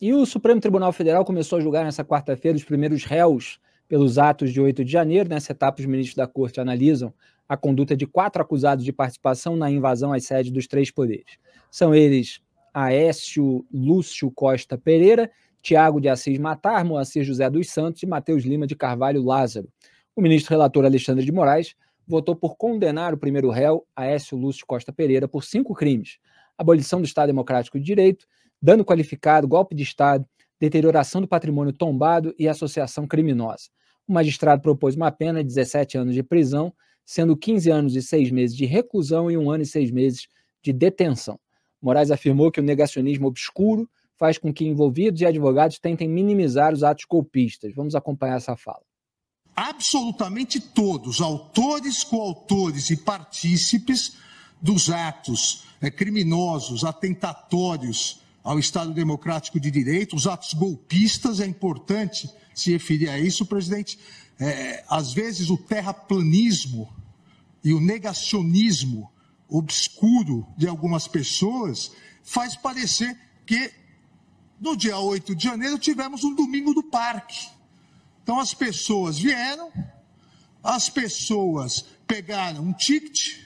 E o Supremo Tribunal Federal começou a julgar nessa quarta-feira os primeiros réus pelos atos de 8 de janeiro. Nessa né? etapa, os ministros da Corte analisam a conduta de quatro acusados de participação na invasão às sedes dos três poderes. São eles Aécio Lúcio Costa Pereira, Tiago de Assis Matar, Moacir José dos Santos e Matheus Lima de Carvalho Lázaro. O ministro relator Alexandre de Moraes votou por condenar o primeiro réu, Aécio Lúcio Costa Pereira, por cinco crimes: abolição do Estado Democrático de Direito, dano qualificado, golpe de Estado, deterioração do patrimônio tombado e associação criminosa. O magistrado propôs uma pena de 17 anos de prisão, sendo 15 anos e 6 meses de reclusão e 1 ano e 6 meses de detenção. Moraes afirmou que o negacionismo obscuro faz com que envolvidos e advogados tentem minimizar os atos golpistas. Vamos acompanhar essa fala. Absolutamente todos, autores, coautores e partícipes dos atos é, criminosos, atentatórios, ao Estado Democrático de Direito, os atos golpistas, é importante se referir a isso, presidente. É, às vezes o terraplanismo e o negacionismo obscuro de algumas pessoas faz parecer que no dia 8 de janeiro tivemos um domingo do parque. Então as pessoas vieram, as pessoas pegaram um ticket,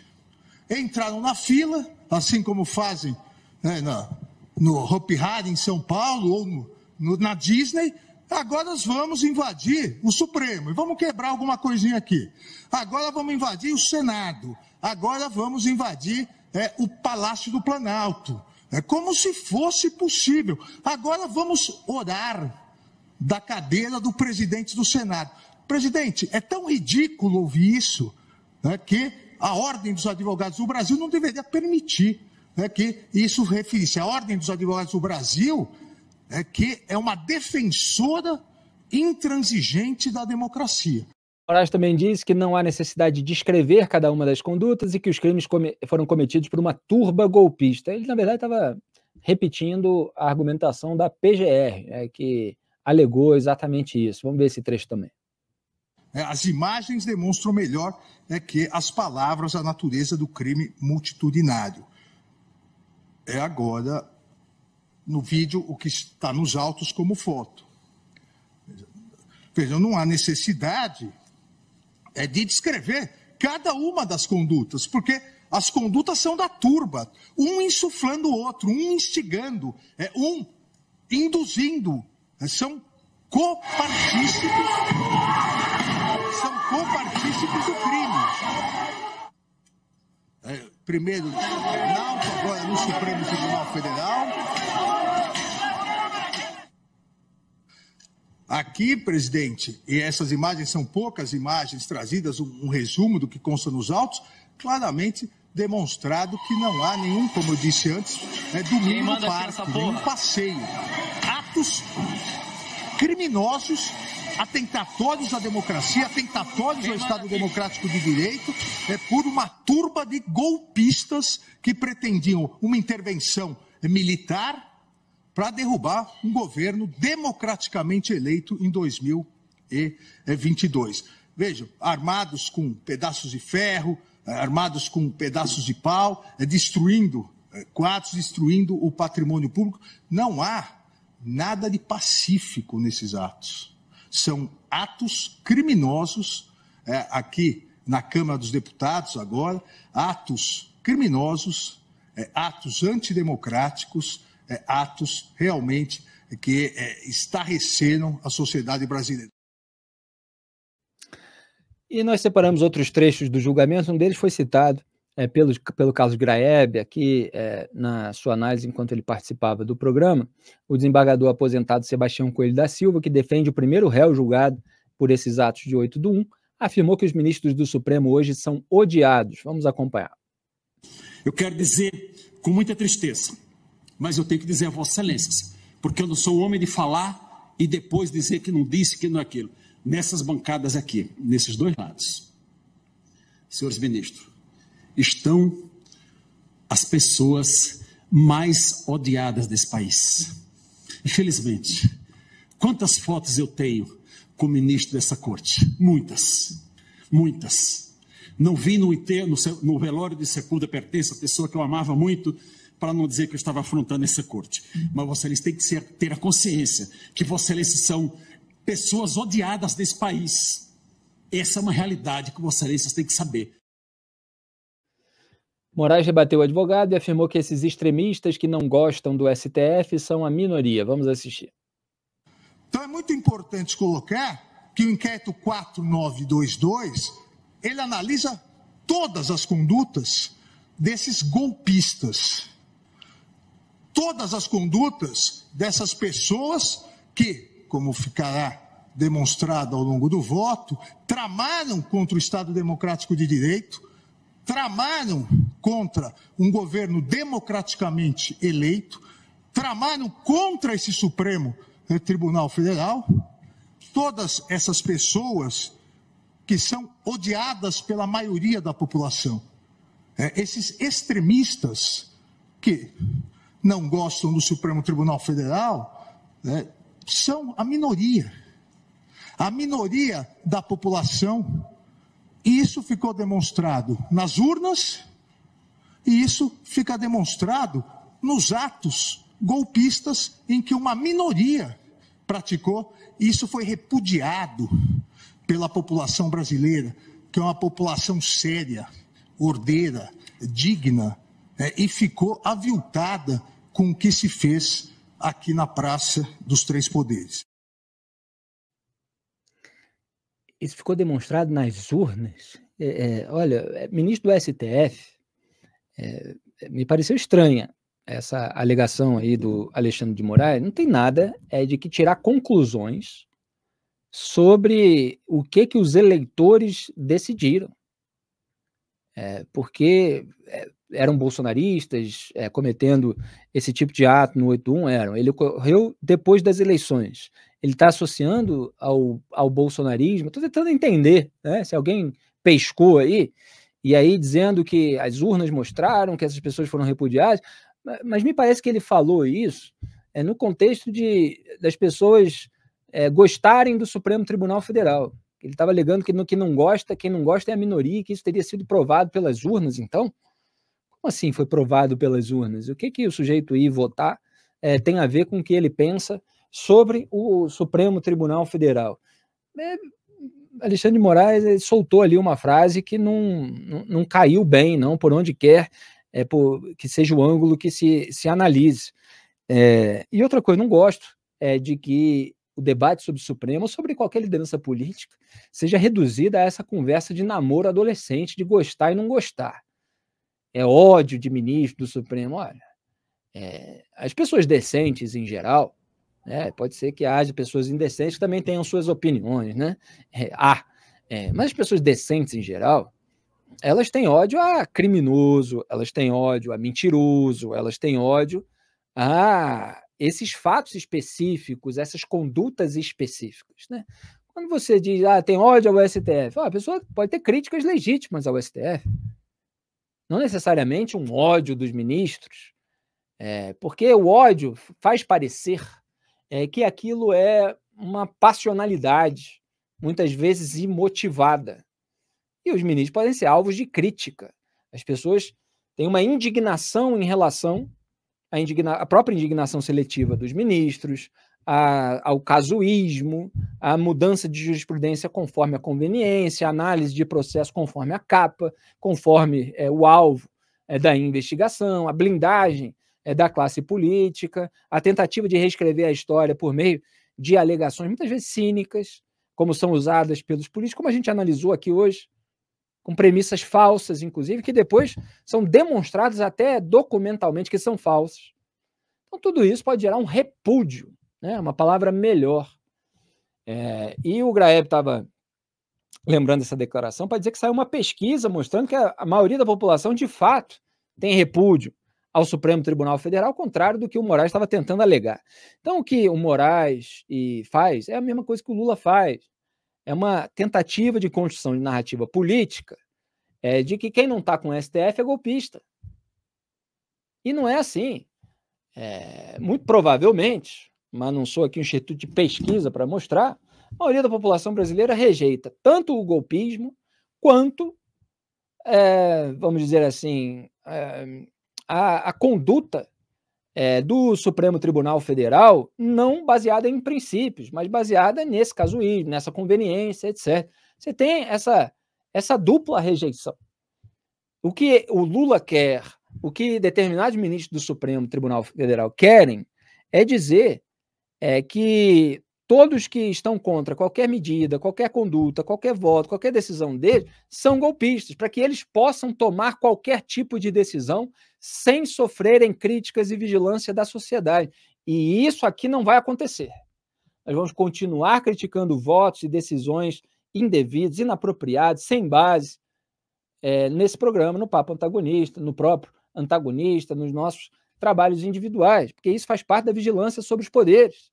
entraram na fila, assim como fazem né, na, no Hopi Hari, em São Paulo, ou no, no, na Disney, agora nós vamos invadir o Supremo e vamos quebrar alguma coisinha aqui. Agora vamos invadir o Senado, agora vamos invadir é, o Palácio do Planalto. É como se fosse possível. Agora vamos orar da cadeira do presidente do Senado. Presidente, é tão ridículo ouvir isso né, que a Ordem dos Advogados do Brasil não deveria permitir né, que isso refere-se à Ordem dos Advogados do Brasil, né, que é uma defensora intransigente da democracia. Moraes também diz que não há necessidade de descrever cada uma das condutas e que os crimes come foram cometidos por uma turba golpista. Ele, na verdade, estava repetindo a argumentação da PGR, né, que alegou exatamente isso. Vamos ver esse trecho também. É, as imagens demonstram melhor né, que as palavras a natureza do crime multitudinário é agora, no vídeo, o que está nos autos como foto. Vejam, não há necessidade é de descrever cada uma das condutas, porque as condutas são da turba, um insuflando o outro, um instigando, é um induzindo, é, são copartícipes, são copartícipes do crime primeiro tribunal, agora no Supremo Tribunal Federal. Aqui, presidente, e essas imagens são poucas imagens trazidas, um, um resumo do que consta nos autos, claramente demonstrado que não há nenhum, como eu disse antes, é domingo no parque, nenhum passeio. Atos criminosos atentatórios à democracia, atentatórios ao Estado Democrático de Direito, é por uma turba de golpistas que pretendiam uma intervenção militar para derrubar um governo democraticamente eleito em 2022. Vejam, armados com pedaços de ferro, armados com pedaços de pau, eh, destruindo eh, quadros, destruindo o patrimônio público. Não há nada de pacífico nesses atos são atos criminosos é, aqui na Câmara dos Deputados agora, atos criminosos, é, atos antidemocráticos, é, atos realmente que é, estarreceram a sociedade brasileira. E nós separamos outros trechos do julgamento, um deles foi citado é, eh, pelo, pelo Carlos Graeb, aqui é, na sua análise enquanto ele participava do programa, o desembargador aposentado Sebastião Coelho da Silva, que defende o primeiro réu julgado por esses atos de 8 do 1, afirmou que os ministros do Supremo hoje são odiados. Vamos acompanhar. Eu quero dizer com muita tristeza, mas eu tenho que dizer a Vossa Excelência, porque eu não sou homem de falar e depois dizer que não disse, que não é aquilo. Nessas bancadas aqui, nesses dois lados, senhores ministros, estão as pessoas mais odiadas desse país. Infelizmente, quantas fotos eu tenho com o ministro dessa corte? Muitas, muitas. Não vi no, enterro, no velório de Secunda, Pertença, a pessoa que eu amava muito, para não dizer que eu estava afrontando essa corte. Mas vocês têm que ser, ter a consciência que vocês são pessoas odiadas desse país. Essa é uma realidade que vocês têm que saber. Moraes rebateu o advogado e afirmou que esses extremistas que não gostam do STF são a minoria. Vamos assistir. Então é muito importante colocar que o inquérito 4922 ele analisa todas as condutas desses golpistas. Todas as condutas dessas pessoas que, como ficará demonstrado ao longo do voto, tramaram contra o Estado Democrático de Direito, tramaram contra um governo democraticamente eleito, tramaram contra esse Supremo eh, Tribunal Federal. Todas essas pessoas que são odiadas pela maioria da população. É, esses extremistas que não gostam do Supremo Tribunal Federal eh, são a minoria. A minoria da população. E isso ficou demonstrado nas urnas e isso fica demonstrado nos atos golpistas em que uma minoria praticou, e isso foi repudiado pela população brasileira, que é uma população séria, ordeira, digna, é, e ficou aviltada com o que se fez aqui na Praça dos Três Poderes. Isso ficou demonstrado nas urnas. É, é, olha, é, ministro do STF, é, me pareceu estranha essa alegação aí do uhum. Alexandre de Moraes. Não tem nada é de que tirar conclusões sobre o que que os eleitores decidiram. É, porque é, eram bolsonaristas é, cometendo esse tipo de ato no 81, eram. Ele ocorreu depois das eleições. Ele está associando ao, ao bolsonarismo. Estou tentando entender né, se alguém pescou aí e aí dizendo que as urnas mostraram que essas pessoas foram repudiadas, mas me parece que ele falou isso é, no contexto de, das pessoas é, gostarem do Supremo Tribunal Federal. Ele estava alegando que no que não gosta, quem não gosta é a minoria, que isso teria sido provado pelas urnas, então? Como assim foi provado pelas urnas? O que, que o sujeito ir votar é, tem a ver com o que ele pensa sobre o Supremo Tribunal Federal? É, Alexandre de Moraes soltou ali uma frase que não, não, não caiu bem, não, por onde quer é, por, que seja o ângulo que se, se analise. É, e outra coisa, não gosto é de que o debate sobre o Supremo ou sobre qualquer liderança política seja reduzida a essa conversa de namoro adolescente, de gostar e não gostar. É ódio de ministro do Supremo. Olha, é, as pessoas decentes em geral é, pode ser que haja pessoas indecentes que também tenham suas opiniões, né? É, É, mas as pessoas decentes em geral, elas têm ódio a criminoso, elas têm ódio a mentiroso, elas têm ódio a esses fatos específicos, essas condutas específicas, né? Quando você diz, ah, tem ódio ao STF, ah, a pessoa pode ter críticas legítimas ao STF. Não necessariamente um ódio dos ministros, é, porque o ódio faz parecer é que aquilo é uma passionalidade, muitas vezes imotivada. E os ministros podem ser alvos de crítica. As pessoas têm uma indignação em relação à indigna a própria indignação seletiva dos ministros, a, ao casuísmo, à mudança de jurisprudência conforme a conveniência, a análise de processo conforme a capa, conforme é, o alvo é, da investigação, a blindagem é, da classe política, a tentativa de reescrever a história por meio de alegações muitas vezes cínicas, como são usadas pelos políticos, como a gente analisou aqui hoje, com premissas falsas, inclusive, que depois são demonstradas até documentalmente que são falsas. Então, tudo isso pode gerar um repúdio, né? uma palavra melhor. É, e o Graeb estava lembrando essa declaração para dizer que saiu uma pesquisa mostrando que a maioria da população, de fato, tem repúdio ao Supremo Tribunal Federal, ao contrário do que o Moraes estava tentando alegar. Então, o que o Moraes e faz é a mesma coisa que o Lula faz. É uma tentativa de construção de narrativa política é, de que quem não está com o STF é golpista. E não é assim. É, muito provavelmente, mas não sou aqui um instituto de pesquisa para mostrar, a maioria da população brasileira rejeita tanto o golpismo quanto, é, vamos dizer assim, é, a, a conduta é, do Supremo Tribunal Federal, não baseada em princípios, mas baseada nesse casuísmo, nessa conveniência, etc. Você tem essa, essa dupla rejeição. O que o Lula quer, o que determinados ministros do Supremo Tribunal Federal querem, é dizer é, que todos que estão contra qualquer medida, qualquer conduta, qualquer voto, qualquer decisão deles, são golpistas, para que eles possam tomar qualquer tipo de decisão sem sofrerem críticas e vigilância da sociedade. E isso aqui não vai acontecer. Nós vamos continuar criticando votos e decisões indevidas, inapropriadas, sem base, é, nesse programa, no Papo Antagonista, no próprio antagonista, nos nossos trabalhos individuais, porque isso faz parte da vigilância sobre os poderes.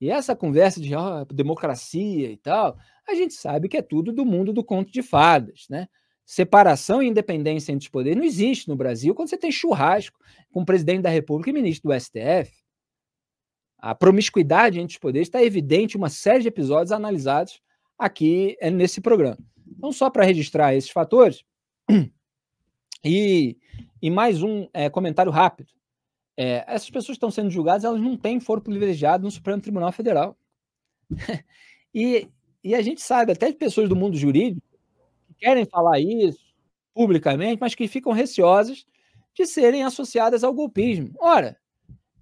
E essa conversa de oh, democracia e tal, a gente sabe que é tudo do mundo do conto de fadas, né? Separação e independência entre os poderes não existe no Brasil quando você tem churrasco com o presidente da República e ministro do STF. A promiscuidade entre os poderes está evidente em uma série de episódios analisados aqui eh, nesse programa. Então, só para registrar esses fatores. E, e mais um é, comentário rápido. É, essas pessoas estão sendo julgadas, elas não têm foro privilegiado no Supremo Tribunal Federal. e, e a gente sabe, até de pessoas do mundo jurídico, querem falar isso publicamente, mas que ficam receosas de serem associadas ao golpismo. Ora,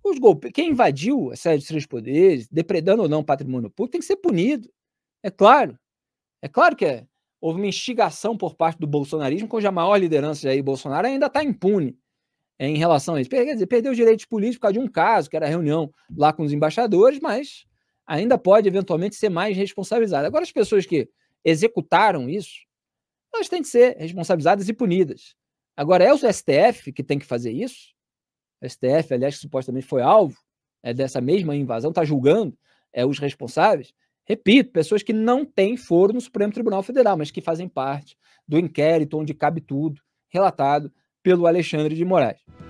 os golpe... quem invadiu a sede dos três poderes, depredando ou não o patrimônio público, tem que ser punido. É claro. É claro que é. houve uma instigação por parte do bolsonarismo, cuja maior liderança aí, Bolsonaro, ainda está impune é, em relação a isso. Quer dizer, perdeu os direitos políticos por causa de um caso, que era a reunião lá com os embaixadores, mas ainda pode eventualmente ser mais responsabilizado. Agora, as pessoas que executaram isso, elas têm de ser responsabilizadas e punidas. Agora, é o STF que tem que fazer isso? O STF, aliás, que supostamente foi alvo é, dessa mesma invasão, está julgando é, os responsáveis. Repito, pessoas que não têm foro no Supremo Tribunal Federal, mas que fazem parte do inquérito onde cabe tudo, relatado pelo Alexandre de Moraes.